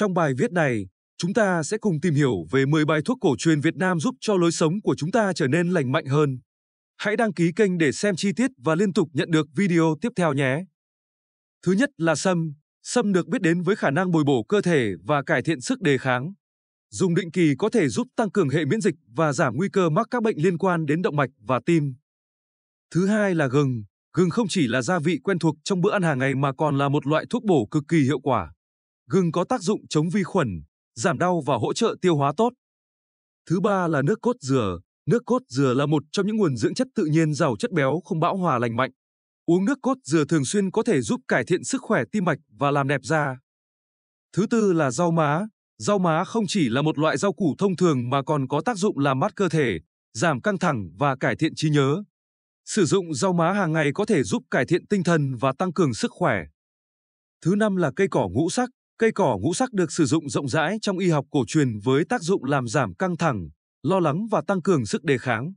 Trong bài viết này, chúng ta sẽ cùng tìm hiểu về 10 bài thuốc cổ truyền Việt Nam giúp cho lối sống của chúng ta trở nên lành mạnh hơn. Hãy đăng ký kênh để xem chi tiết và liên tục nhận được video tiếp theo nhé. Thứ nhất là sâm. Sâm được biết đến với khả năng bồi bổ cơ thể và cải thiện sức đề kháng. Dùng định kỳ có thể giúp tăng cường hệ miễn dịch và giảm nguy cơ mắc các bệnh liên quan đến động mạch và tim. Thứ hai là gừng. Gừng không chỉ là gia vị quen thuộc trong bữa ăn hàng ngày mà còn là một loại thuốc bổ cực kỳ hiệu quả. Gừng có tác dụng chống vi khuẩn, giảm đau và hỗ trợ tiêu hóa tốt. Thứ ba là nước cốt dừa. Nước cốt dừa là một trong những nguồn dưỡng chất tự nhiên giàu chất béo không bão hòa lành mạnh. Uống nước cốt dừa thường xuyên có thể giúp cải thiện sức khỏe tim mạch và làm đẹp da. Thứ tư là rau má. Rau má không chỉ là một loại rau củ thông thường mà còn có tác dụng làm mát cơ thể, giảm căng thẳng và cải thiện trí nhớ. Sử dụng rau má hàng ngày có thể giúp cải thiện tinh thần và tăng cường sức khỏe. Thứ năm là cây cỏ ngũ sắc. Cây cỏ ngũ sắc được sử dụng rộng rãi trong y học cổ truyền với tác dụng làm giảm căng thẳng, lo lắng và tăng cường sức đề kháng.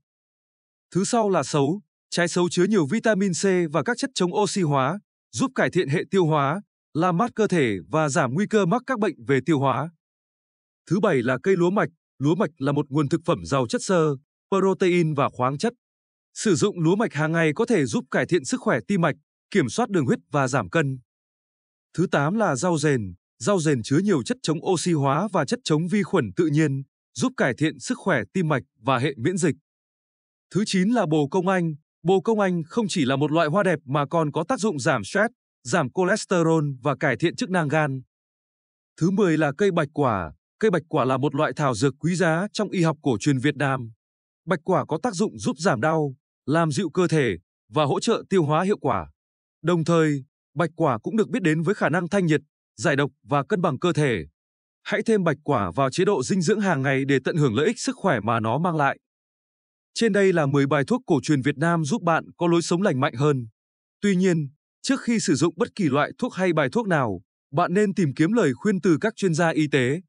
Thứ sau là sấu, trái sấu chứa nhiều vitamin C và các chất chống oxy hóa, giúp cải thiện hệ tiêu hóa, làm mát cơ thể và giảm nguy cơ mắc các bệnh về tiêu hóa. Thứ bảy là cây lúa mạch, lúa mạch là một nguồn thực phẩm giàu chất xơ, protein và khoáng chất. Sử dụng lúa mạch hàng ngày có thể giúp cải thiện sức khỏe tim mạch, kiểm soát đường huyết và giảm cân. Thứ 8 là rau rền. Rau rền chứa nhiều chất chống oxy hóa và chất chống vi khuẩn tự nhiên, giúp cải thiện sức khỏe tim mạch và hệ miễn dịch. Thứ 9 là bồ công anh. Bồ công anh không chỉ là một loại hoa đẹp mà còn có tác dụng giảm stress, giảm cholesterol và cải thiện chức năng gan. Thứ 10 là cây bạch quả. Cây bạch quả là một loại thảo dược quý giá trong y học cổ truyền Việt Nam. Bạch quả có tác dụng giúp giảm đau, làm dịu cơ thể và hỗ trợ tiêu hóa hiệu quả. Đồng thời, bạch quả cũng được biết đến với khả năng thanh nhiệt giải độc và cân bằng cơ thể. Hãy thêm bạch quả vào chế độ dinh dưỡng hàng ngày để tận hưởng lợi ích sức khỏe mà nó mang lại. Trên đây là 10 bài thuốc cổ truyền Việt Nam giúp bạn có lối sống lành mạnh hơn. Tuy nhiên, trước khi sử dụng bất kỳ loại thuốc hay bài thuốc nào, bạn nên tìm kiếm lời khuyên từ các chuyên gia y tế.